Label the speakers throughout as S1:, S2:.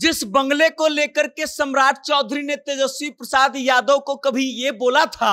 S1: जिस बंगले को लेकर के सम्राट चौधरी ने तेजस्वी प्रसाद यादव को कभी ये बोला था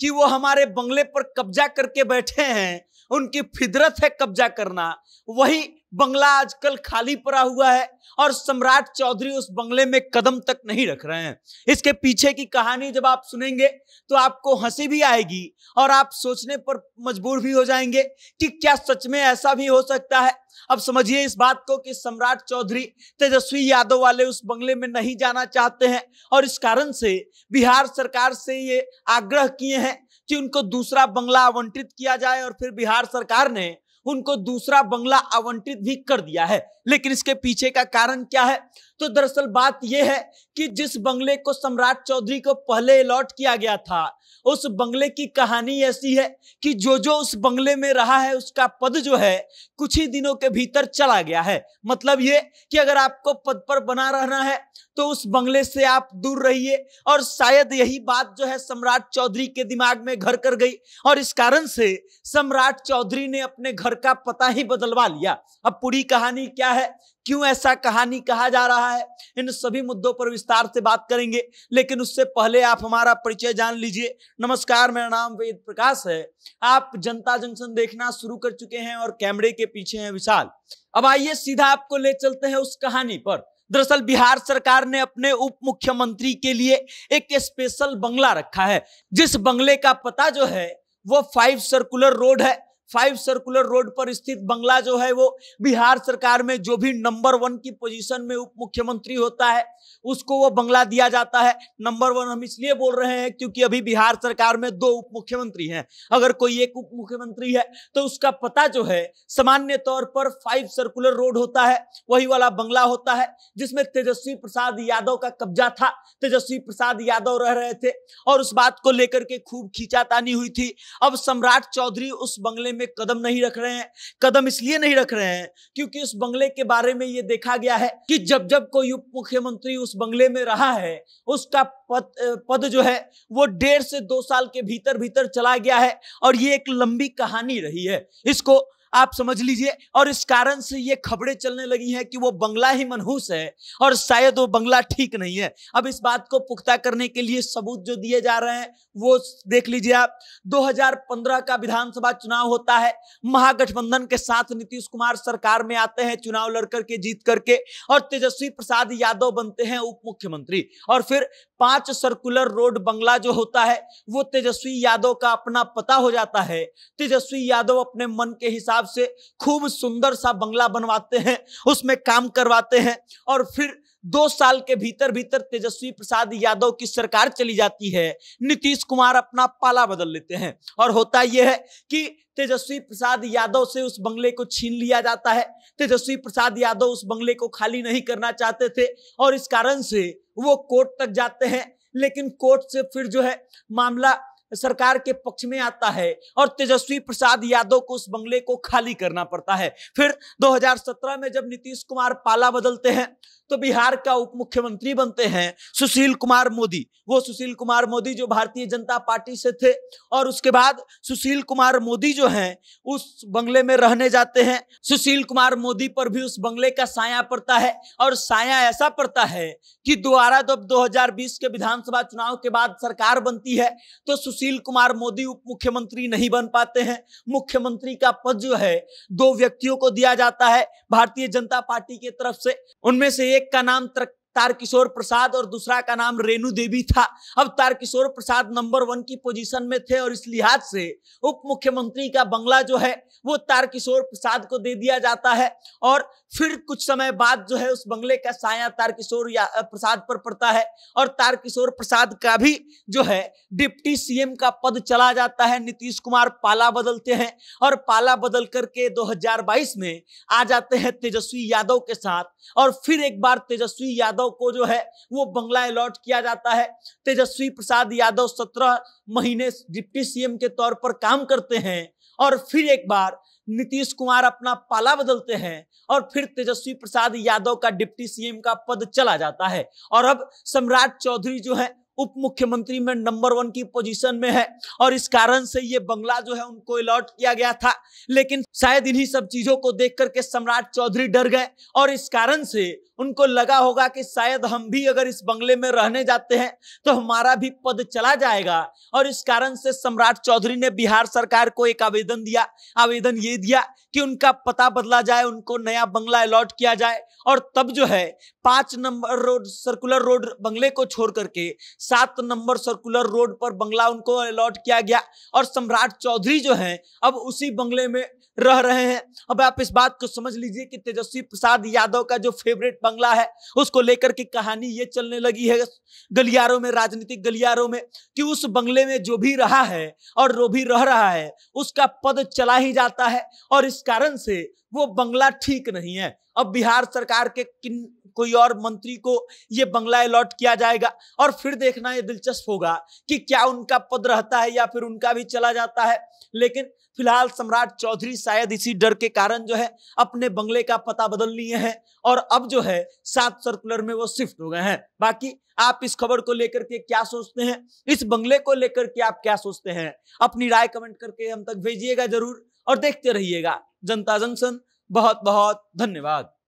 S1: कि वो हमारे बंगले पर कब्जा करके बैठे हैं उनकी फिदरत है कब्जा करना वही बंगला आजकल खाली पड़ा हुआ है और सम्राट चौधरी उस बंगले में कदम तक नहीं रख रहे हैं इसके पीछे की कहानी जब आप सुनेंगे तो आपको हंसी भी आएगी और आप सोचने पर मजबूर भी हो जाएंगे कि क्या सच में ऐसा भी हो सकता है अब समझिए इस बात को कि सम्राट चौधरी तेजस्वी यादव वाले उस बंगले में नहीं जाना चाहते हैं और इस कारण से बिहार सरकार से ये आग्रह किए हैं कि उनको दूसरा बंगला आवंटित किया जाए और फिर बिहार सरकार ने उनको दूसरा बंगला आवंटित भी कर दिया है लेकिन इसके पीछे का कारण क्या है तो दरअसल बात यह है कि जिस बंगले को सम्राट चौधरी को पहले अलॉट किया गया था उस बंगले की कहानी ऐसी है कि जो जो उस बंगले में रहा है उसका पद जो है कुछ ही दिनों के भीतर चला गया है मतलब ये कि अगर आपको पद पर बना रहना है तो उस बंगले से आप दूर रहिए और शायद यही बात जो है सम्राट चौधरी के दिमाग में घर कर गई और इस कारण से सम्राट चौधरी ने अपने घर का पता ही बदलवा लिया अब पूरी कहानी क्या है क्यों ऐसा कहानी कहा जा रहा है इन सभी मुद्दों पर विस्तार से बात करेंगे लेकिन उससे पहले आप हमारा परिचय जान लीजिए नमस्कार मेरा नाम वेद प्रकाश है आप जनता जंक्शन देखना शुरू कर चुके हैं और कैमरे के पीछे हैं विशाल अब आइए सीधा आपको ले चलते हैं उस कहानी पर दरअसल बिहार सरकार ने अपने उप मुख्यमंत्री के लिए एक स्पेशल बंगला रखा है जिस बंगले का पता जो है वो फाइव सर्कुलर रोड है फाइव सर्कुलर रोड पर स्थित बंगला जो है वो बिहार सरकार में जो भी नंबर वन की पोजीशन में उप मुख्यमंत्री होता है उसको वो बंगला दिया जाता है नंबर वन हम इसलिए बोल रहे हैं क्योंकि अभी बिहार सरकार में दो उप मुख्यमंत्री हैं अगर कोई एक उप मुख्यमंत्री है तो उसका पता जो है सामान्य तौर पर फाइव सर्कुलर रोड होता है वही वाला बंगला होता है जिसमें तेजस्वी प्रसाद यादव का कब्जा था तेजस्वी प्रसाद यादव रह रहे थे और उस बात को लेकर के खूब खींचातानी हुई थी अब सम्राट चौधरी उस बंगले में कदम नहीं रख रहे हैं कदम इसलिए नहीं रख रहे हैं क्योंकि उस बंगले के बारे में ये देखा गया है कि जब जब कोई उप मुख्यमंत्री उस बंगले में रहा है उसका पद पद जो है वो डेढ़ से दो साल के भीतर भीतर चला गया है और ये एक लंबी कहानी रही है इसको आप समझ लीजिए और इस कारण से ये खबरें चलने लगी हैं कि वो बंगला ही मनहूस है और शायद वो बंगला ठीक नहीं है अब इस बात को पुख्ता करने के लिए सबूत जो दिए जा रहे हैं वो देख लीजिए आप 2015 का विधानसभा चुनाव होता है महागठबंधन के साथ नीतीश कुमार सरकार में आते हैं चुनाव लड़कर के जीत करके और तेजस्वी प्रसाद यादव बनते हैं उप मुख्यमंत्री और फिर पांच सर्कुलर रोड बंगला जो होता है वो तेजस्वी यादव का अपना पता हो जाता है तेजस्वी यादव अपने मन के हिसाब से खूब सुंदर सा बंगला बनवाते हैं उसमें काम करवाते हैं और फिर दो साल के भीतर भीतर तेजस्वी प्रसाद यादव की सरकार चली जाती है नीतीश कुमार अपना पाला बदल लेते हैं और होता यह है कि तेजस्वी प्रसाद यादव से उस बंगले को छीन लिया जाता है तेजस्वी प्रसाद यादव उस बंगले को खाली नहीं करना चाहते थे और इस कारण से वो कोर्ट तक जाते हैं लेकिन कोर्ट से फिर जो है मामला सरकार के पक्ष में आता है और तेजस्वी प्रसाद यादव को उस बंगले को खाली करना पड़ता है फिर 2017 में जब नीतीश कुमार पाला बदलते हैं तो बिहार का उप मुख्यमंत्री बनते हैं सुशील कुमार मोदी वो सुशील कुमार मोदी जो भारतीय जनता पार्टी से थे और उसके बाद सुशील कुमार मोदी जो हैं उस बंगले में रहने जाते हैं सुशील कुमार मोदी पर भी उस बंगले का साया पड़ता है और साया ऐसा पड़ता है कि दोबारा जब दो के विधानसभा चुनाव के बाद सरकार बनती है तो सुशील कुमार मोदी उप मुख्यमंत्री नहीं बन पाते हैं मुख्यमंत्री का पद जो है दो व्यक्तियों को दिया जाता है भारतीय जनता पार्टी की तरफ से उनमें से एक का नाम तारकिशोर प्रसाद और दूसरा का नाम रेणु देवी था अब तारकिशोर प्रसाद नंबर वन की पोजीशन में थे और इस लिहाज से उप मुख्यमंत्री का बंगला जो है वो तारकिशोर प्रसाद को दे दिया जाता है और फिर कुछ समय बाद जो है उस बंगले का साया तारकिशोर या प्रसाद पर पड़ता है और तारकिशोर प्रसाद का भी जो है डिप्टी सीएम का पद चला जाता है नीतीश कुमार पाला बदलते हैं और पाला बदल करके दो में आ जाते हैं तेजस्वी यादव के साथ और फिर एक बार तेजस्वी यादव यादव को जो है वो बंगला अलॉट किया जाता है तेजस्वी प्रसाद यादव सत्रह महीने डिप्टी सीएम के तौर पर काम करते हैं और फिर एक बार नीतीश कुमार अपना पाला बदलते हैं और फिर तेजस्वी प्रसाद यादव का डिप्टी सीएम का पद चला जाता है और अब सम्राट चौधरी जो है उप मुख्यमंत्री में नंबर वन की पोजीशन में है और इस कारण से ये बंगला जो है उनको अलॉट किया गया था लेकिन शायद इन्हीं सब चीजों को देख करके सम्राट चौधरी डर गए और इस कारण से उनको लगा होगा कि शायद हम भी अगर इस बंगले में रहने जाते हैं तो हमारा भी पद चला जाएगा और इस कारण से सम्राट चौधरी ने बिहार सरकार को एक आवेदन दिया आवेदन ये दिया कि उनका पता बदला जाए उनको नया बंगला अलॉट किया जाए और तब जो है पांच नंबर रोड सर्कुलर रोड बंगले को छोड़ करके सात नंबर सर्कुलर रोड पर बंगला उनको अलॉट किया गया और सम्राट चौधरी जो हैं अब उसी बंगले में रह रहे हैं अब आप इस बात को समझ लीजिए कि तेजस्वी प्रसाद यादव का जो फेवरेट बंगला है उसको लेकर के कहानी ये चलने लगी है गलियारों में राजनीतिक गलियारों में कि उस बंगले में जो भी रहा है और जो भी रह रहा है उसका पद चला ही जाता है और इस कारण से वो बंगला ठीक नहीं है अब बिहार सरकार के किन कोई और मंत्री को ये बंगला अलॉट किया जाएगा और फिर देखना ये दिलचस्प होगा कि क्या उनका पद रहता है या फिर उनका भी चला जाता है लेकिन फिलहाल सम्राट चौधरी शायद इसी डर के कारण जो है अपने बंगले का पता बदल लिए हैं और अब जो है सात सर्कुलर में वो शिफ्ट हो गए हैं बाकी आप इस खबर को लेकर के क्या सोचते हैं इस बंगले को लेकर के आप क्या सोचते हैं अपनी राय कमेंट करके हम तक भेजिएगा जरूर और देखते रहिएगा जनता जंक्शन बहुत बहुत धन्यवाद